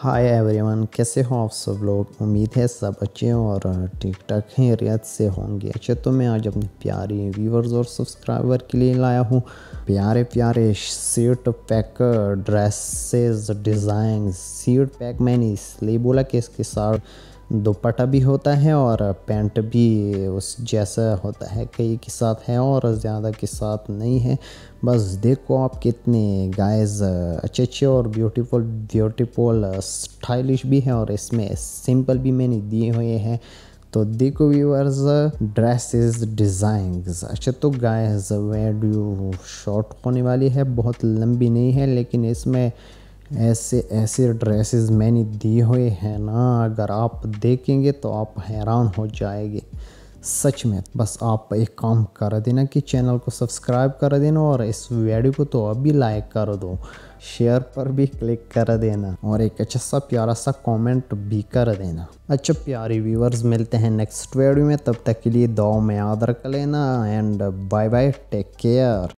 hi everyone कैसे हो आप सब लोग उम्मीद है सब अच्छे हों और ठीक ठाक हैं रियत से होंगे अच्छा तो मैं आज अपने प्यारे व्यूवर्स और सब्सक्राइबर के लिए लाया हूँ प्यारे प्यारे seat pack dresses design seat pack मैंने इसलिए बोला कि इसके साथ दुपट्टा भी होता है और पैंट भी उस जैसा होता है कई के साथ है और ज़्यादा के साथ नहीं है बस देखो आप कितने गाइस अच्छे अच्छे और ब्यूटीफुल ब्यूटीफुल स्टाइलिश भी हैं और इसमें सिंपल भी मैंने दिए हुए हैं तो देखो व्यूअर्स ड्रेसेस डिज़ाइंस अच्छा तो गाइस यू शॉर्ट होने वाली है बहुत लंबी नहीं है लेकिन इसमें ऐसे ऐसे ड्रेसेस मैंने दिए हुए हैं ना अगर आप देखेंगे तो आप हैरान हो जाएंगे सच में बस आप एक काम कर देना कि चैनल को सब्सक्राइब कर देना और इस वीडियो को तो अभी लाइक कर दो शेयर पर भी क्लिक कर देना और एक अच्छा सा प्यारा सा कमेंट भी कर देना अच्छा प्यारे व्यूवर्स मिलते हैं नेक्स्ट वीडियो में तब तक के लिए दो में याद रख लेना and bye bye take care